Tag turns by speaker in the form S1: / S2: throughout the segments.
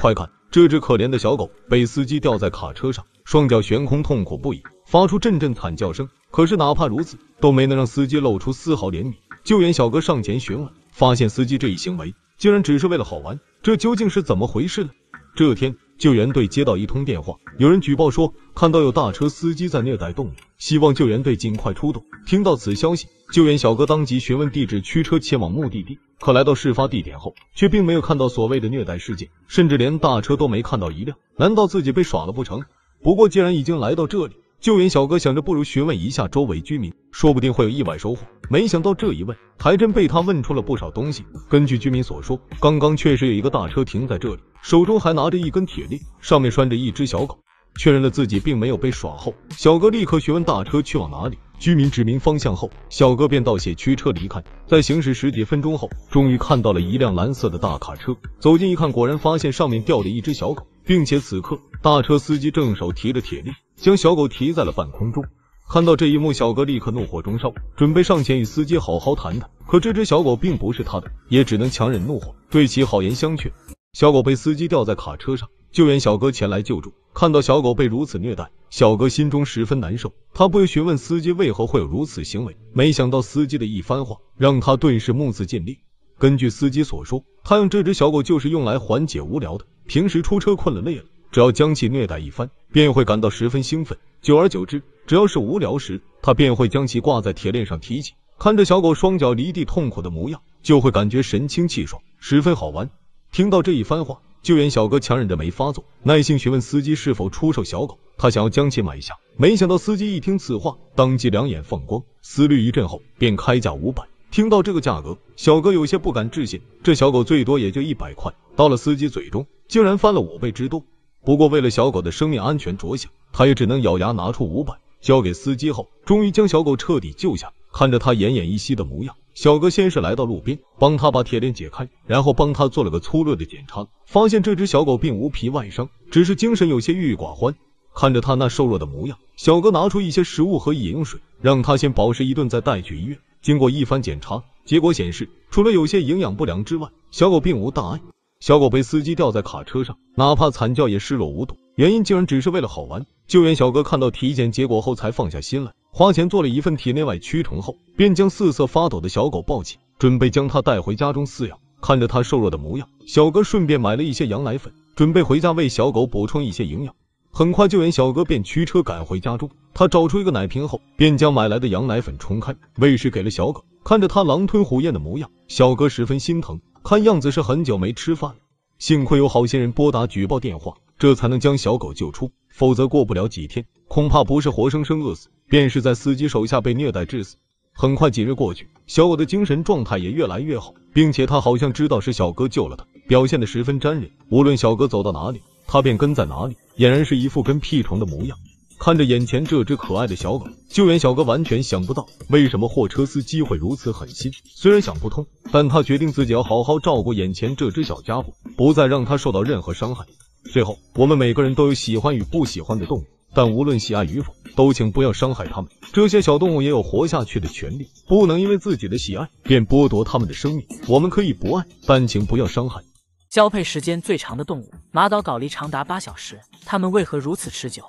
S1: 快看，这只可怜的小狗被司机吊在卡车上，双脚悬空，痛苦不已，发出阵阵惨叫声。可是，哪怕如此，都没能让司机露出丝毫怜悯。救援小哥上前询问，发现司机这一行为竟然只是为了好玩，这究竟是怎么回事呢？这天。救援队接到一通电话，有人举报说看到有大车司机在虐待动物，希望救援队尽快出动。听到此消息，救援小哥当即询问地址，驱车前往目的地。可来到事发地点后，却并没有看到所谓的虐待事件，甚至连大车都没看到一辆。难道自己被耍了不成？不过既然已经来到这里，救援小哥想着，不如询问一下周围居民，说不定会有意外收获。没想到这一问，还真被他问出了不少东西。根据居民所说，刚刚确实有一个大车停在这里，手中还拿着一根铁链，上面拴着一只小狗。确认了自己并没有被耍后，小哥立刻询问大车去往哪里。居民指明方向后，小哥便道谢，驱车离开。在行驶十几分钟后，终于看到了一辆蓝色的大卡车。走近一看，果然发现上面吊着一只小狗。并且此刻，大车司机正手提着铁链，将小狗提在了半空中。看到这一幕，小哥立刻怒火中烧，准备上前与司机好好谈谈。可这只小狗并不是他的，也只能强忍怒火，对其好言相劝。小狗被司机吊在卡车上，救援小哥前来救助。看到小狗被如此虐待，小哥心中十分难受，他不由询问司机为何会有如此行为。没想到司机的一番话，让他顿时目眦尽裂。根据司机所说，他用这只小狗就是用来缓解无聊的。平时出车困了累了，只要将其虐待一番，便会感到十分兴奋。久而久之，只要是无聊时，他便会将其挂在铁链上提起，看着小狗双脚离地痛苦的模样，就会感觉神清气爽，十分好玩。听到这一番话，救援小哥强忍着没发作，耐心询问司机是否出售小狗，他想要将其买下。没想到司机一听此话，当即两眼放光，思虑一阵后，便开价五百。听到这个价格，小哥有些不敢置信，这小狗最多也就一百块，到了司机嘴中。竟然翻了五倍之多，不过为了小狗的生命安全着想，他也只能咬牙拿出五百交给司机后，终于将小狗彻底救下。看着他奄奄一息的模样，小哥先是来到路边帮他把铁链解开，然后帮他做了个粗略的检查，发现这只小狗并无皮外伤，只是精神有些郁郁寡欢。看着他那瘦弱的模样，小哥拿出一些食物和饮用水，让他先饱食一顿再带去医院。经过一番检查，结果显示除了有些营养不良之外，小狗并无大碍。小狗被司机吊在卡车上，哪怕惨叫也视若无睹，原因竟然只是为了好玩。救援小哥看到体检结果后才放下心来，花钱做了一份体内外驱虫后，便将瑟瑟发抖的小狗抱起，准备将它带回家中饲养。看着它瘦弱的模样，小哥顺便买了一些羊奶粉，准备回家喂小狗补充一些营养。很快，救援小哥便驱车赶回家中，他找出一个奶瓶后，便将买来的羊奶粉冲开，喂食给了小狗。看着它狼吞虎咽的模样，小哥十分心疼。看样子是很久没吃饭，幸亏有好心人拨打举报电话，这才能将小狗救出，否则过不了几天，恐怕不是活生生饿死，便是在司机手下被虐待致死。很快几日过去，小狗的精神状态也越来越好，并且它好像知道是小哥救了它，表现的十分粘人，无论小哥走到哪里，它便跟在哪里，俨然是一副跟屁虫的模样。看着眼前这只可爱的小狗，救援小哥完全想不到为什么货车司机会如此狠心。虽然想不通，但他决定自己要好好照顾眼前这只小家伙，不再让它受到任何伤害。最后，我们每个人都有喜欢与不喜欢的动物，但无论喜爱与否，都请不要伤害它们。这些小动物也有活下去的权利，不能因为自己的喜爱便剥夺它们的生命。我们可以不爱，但请不要伤害。
S2: 交配时间最长的动物，马岛狗梨长达八小时，它们为何如此持久？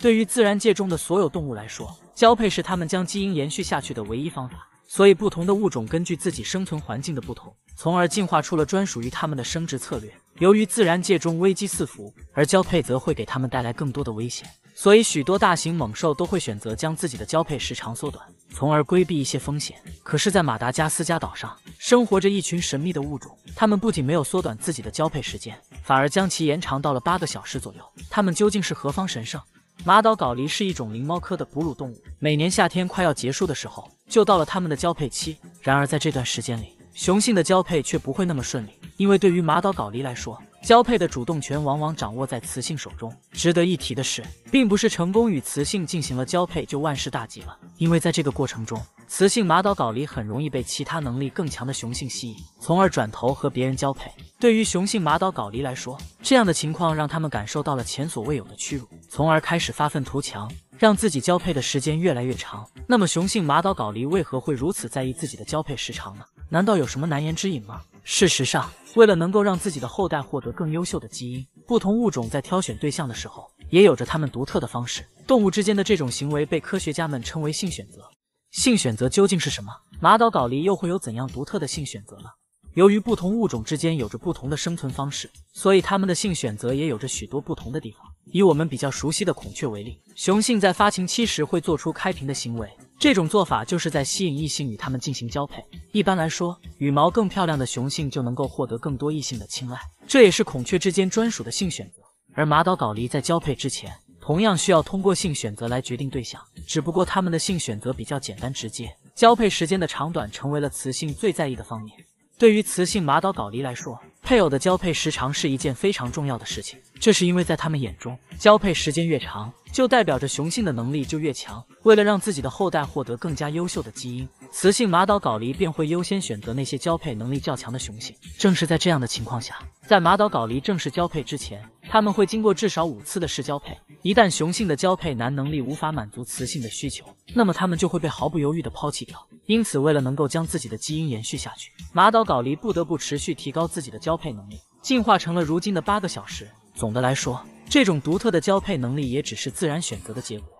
S2: 对于自然界中的所有动物来说，交配是它们将基因延续下去的唯一方法。所以，不同的物种根据自己生存环境的不同，从而进化出了专属于它们的生殖策略。由于自然界中危机四伏，而交配则会给它们带来更多的危险，所以许多大型猛兽都会选择将自己的交配时长缩短，从而规避一些风险。可是，在马达加斯加岛上生活着一群神秘的物种，它们不仅没有缩短自己的交配时间，反而将其延长到了八个小时左右。它们究竟是何方神圣？马岛缟狸是一种灵猫科的哺乳动物。每年夏天快要结束的时候，就到了它们的交配期。然而，在这段时间里，雄性的交配却不会那么顺利，因为对于马岛缟狸来说，交配的主动权往往掌握在雌性手中。值得一提的是，并不是成功与雌性进行了交配就万事大吉了，因为在这个过程中。雌性马岛狗狸很容易被其他能力更强的雄性吸引，从而转头和别人交配。对于雄性马岛狗狸来说，这样的情况让他们感受到了前所未有的屈辱，从而开始发愤图强，让自己交配的时间越来越长。那么，雄性马岛狗狸为何会如此在意自己的交配时长呢？难道有什么难言之隐吗？事实上，为了能够让自己的后代获得更优秀的基因，不同物种在挑选对象的时候也有着他们独特的方式。动物之间的这种行为被科学家们称为性选择。性选择究竟是什么？马岛岛狸又会有怎样独特的性选择呢？由于不同物种之间有着不同的生存方式，所以它们的性选择也有着许多不同的地方。以我们比较熟悉的孔雀为例，雄性在发情期时会做出开屏的行为，这种做法就是在吸引异性与它们进行交配。一般来说，羽毛更漂亮的雄性就能够获得更多异性的青睐，这也是孔雀之间专属的性选择。而马岛岛狸在交配之前。同样需要通过性选择来决定对象，只不过他们的性选择比较简单直接。交配时间的长短成为了雌性最在意的方面。对于雌性马岛搞狸来说，配偶的交配时长是一件非常重要的事情。这是因为，在他们眼中，交配时间越长，就代表着雄性的能力就越强。为了让自己的后代获得更加优秀的基因。雌性马岛狗狸便会优先选择那些交配能力较强的雄性。正是在这样的情况下，在马岛狗狸正式交配之前，他们会经过至少五次的试交配。一旦雄性的交配难能力无法满足雌性的需求，那么他们就会被毫不犹豫的抛弃掉。因此，为了能够将自己的基因延续下去，马岛狗狸不得不持续提高自己的交配能力，进化成了如今的八个小时。总的来说，这种独特的交配能力也只是自然选择的结果。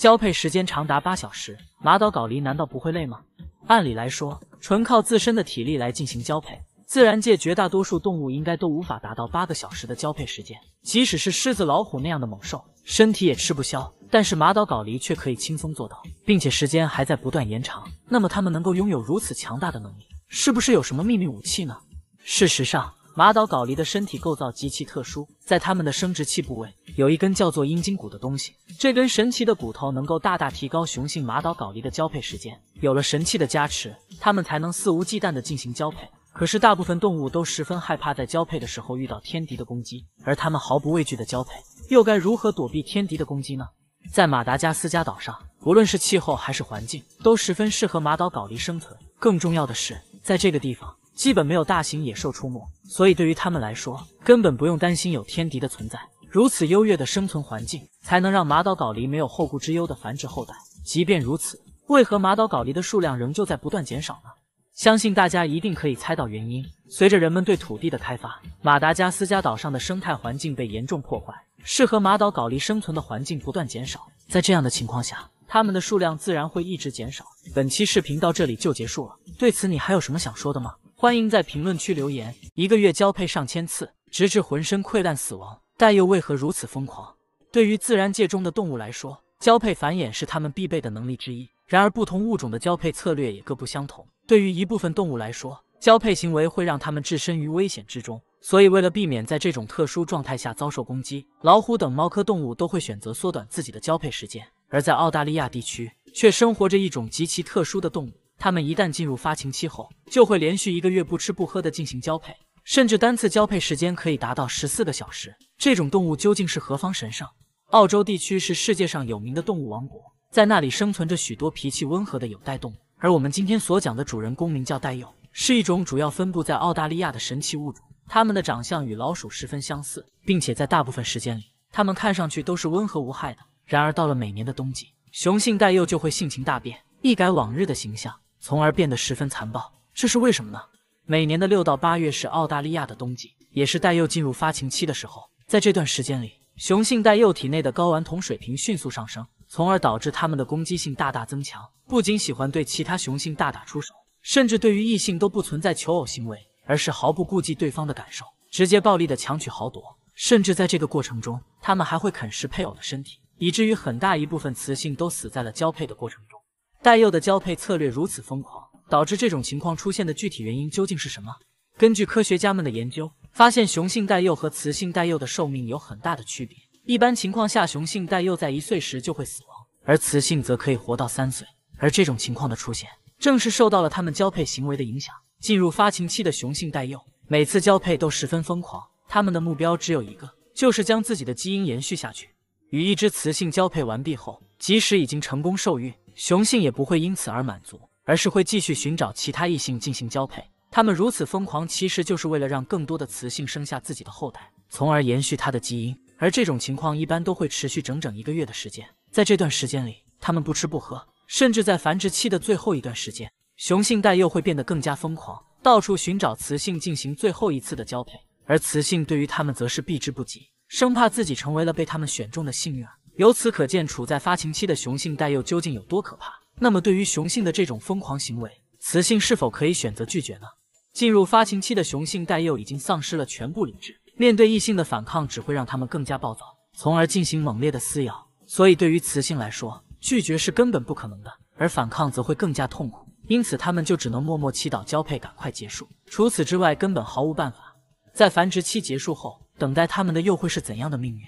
S2: 交配时间长达八小时，马岛搞狸难道不会累吗？按理来说，纯靠自身的体力来进行交配，自然界绝大多数动物应该都无法达到八个小时的交配时间，即使是狮子、老虎那样的猛兽，身体也吃不消。但是马岛搞狸却可以轻松做到，并且时间还在不断延长。那么它们能够拥有如此强大的能力，是不是有什么秘密武器呢？事实上，马岛狗狸的身体构造极其特殊，在它们的生殖器部位有一根叫做阴茎骨的东西。这根神奇的骨头能够大大提高雄性马岛狗狸的交配时间。有了神器的加持，它们才能肆无忌惮的进行交配。可是大部分动物都十分害怕在交配的时候遇到天敌的攻击，而它们毫不畏惧的交配，又该如何躲避天敌的攻击呢？在马达加斯加岛上，不论是气候还是环境，都十分适合马岛睾狸生存。更重要的是，在这个地方。基本没有大型野兽出没，所以对于他们来说，根本不用担心有天敌的存在。如此优越的生存环境，才能让马岛岛狸没有后顾之忧的繁殖后代。即便如此，为何马岛岛狸的数量仍旧在不断减少呢？相信大家一定可以猜到原因。随着人们对土地的开发，马达加斯加岛上的生态环境被严重破坏，适合马岛稿狸生存的环境不断减少。在这样的情况下，它们的数量自然会一直减少。本期视频到这里就结束了，对此你还有什么想说的吗？欢迎在评论区留言。一个月交配上千次，直至浑身溃烂死亡，但又为何如此疯狂？对于自然界中的动物来说，交配繁衍是他们必备的能力之一。然而，不同物种的交配策略也各不相同。对于一部分动物来说，交配行为会让他们置身于危险之中，所以为了避免在这种特殊状态下遭受攻击，老虎等猫科动物都会选择缩短自己的交配时间。而在澳大利亚地区，却生活着一种极其特殊的动物。它们一旦进入发情期后，就会连续一个月不吃不喝地进行交配，甚至单次交配时间可以达到十四个小时。这种动物究竟是何方神圣？澳洲地区是世界上有名的动物王国，在那里生存着许多脾气温和的有袋动物。而我们今天所讲的主人公名叫袋鼬，是一种主要分布在澳大利亚的神奇物种。它们的长相与老鼠十分相似，并且在大部分时间里，它们看上去都是温和无害的。然而到了每年的冬季，雄性袋鼬就会性情大变，一改往日的形象。从而变得十分残暴，这是为什么呢？每年的六到八月是澳大利亚的冬季，也是带鼬进入发情期的时候。在这段时间里，雄性带鼬体内的睾丸酮水平迅速上升，从而导致它们的攻击性大大增强。不仅喜欢对其他雄性大打出手，甚至对于异性都不存在求偶行为，而是毫不顾忌对方的感受，直接暴力的强取豪夺。甚至在这个过程中，它们还会啃食配偶的身体，以至于很大一部分雌性都死在了交配的过程中。代鼬的交配策略如此疯狂，导致这种情况出现的具体原因究竟是什么？根据科学家们的研究，发现雄性袋鼬和雌性袋鼬的寿命有很大的区别。一般情况下，雄性袋鼬在一岁时就会死亡，而雌性则可以活到三岁。而这种情况的出现，正是受到了他们交配行为的影响。进入发情期的雄性袋鼬，每次交配都十分疯狂，他们的目标只有一个，就是将自己的基因延续下去。与一只雌性交配完毕后，即使已经成功受孕。雄性也不会因此而满足，而是会继续寻找其他异性进行交配。他们如此疯狂，其实就是为了让更多的雌性生下自己的后代，从而延续它的基因。而这种情况一般都会持续整整一个月的时间。在这段时间里，他们不吃不喝，甚至在繁殖期的最后一段时间，雄性带又会变得更加疯狂，到处寻找雌性进行最后一次的交配。而雌性对于他们则是避之不及，生怕自己成为了被他们选中的幸运儿。由此可见，处在发情期的雄性带幼究竟有多可怕？那么对于雄性的这种疯狂行为，雌性是否可以选择拒绝呢？进入发情期的雄性带幼已经丧失了全部理智，面对异性的反抗只会让他们更加暴躁，从而进行猛烈的撕咬。所以对于雌性来说，拒绝是根本不可能的，而反抗则会更加痛苦。因此他们就只能默默祈祷交配赶快结束。除此之外，根本毫无办法。在繁殖期结束后，等待他们的又会是怎样的命运？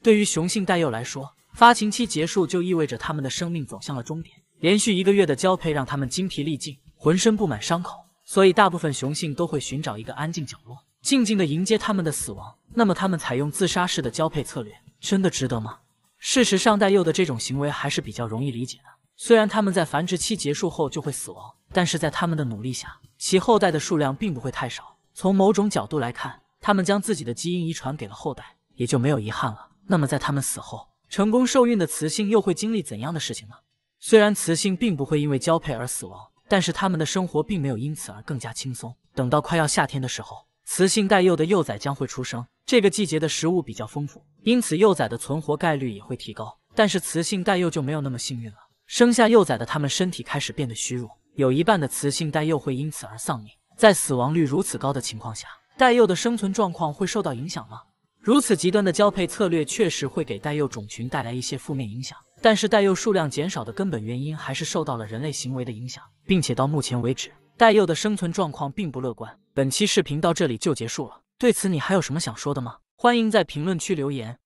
S2: 对于雄性带幼来说，发情期结束就意味着他们的生命走向了终点。连续一个月的交配让他们精疲力尽，浑身布满伤口，所以大部分雄性都会寻找一个安静角落，静静地迎接他们的死亡。那么，他们采用自杀式的交配策略，真的值得吗？事实上，带幼的这种行为还是比较容易理解的。虽然他们在繁殖期结束后就会死亡，但是在他们的努力下，其后代的数量并不会太少。从某种角度来看，他们将自己的基因遗传给了后代，也就没有遗憾了。那么，在他们死后，成功受孕的雌性又会经历怎样的事情呢？虽然雌性并不会因为交配而死亡，但是他们的生活并没有因此而更加轻松。等到快要夏天的时候，雌性带幼的幼崽将会出生。这个季节的食物比较丰富，因此幼崽的存活概率也会提高。但是雌性带幼就没有那么幸运了，生下幼崽的它们身体开始变得虚弱，有一半的雌性带幼会因此而丧命。在死亡率如此高的情况下，带幼的生存状况会受到影响吗？如此极端的交配策略确实会给带幼种群带来一些负面影响，但是带幼数量减少的根本原因还是受到了人类行为的影响，并且到目前为止，带幼的生存状况并不乐观。本期视频到这里就结束了，对此你还有什么想说的吗？欢迎在评论区留言。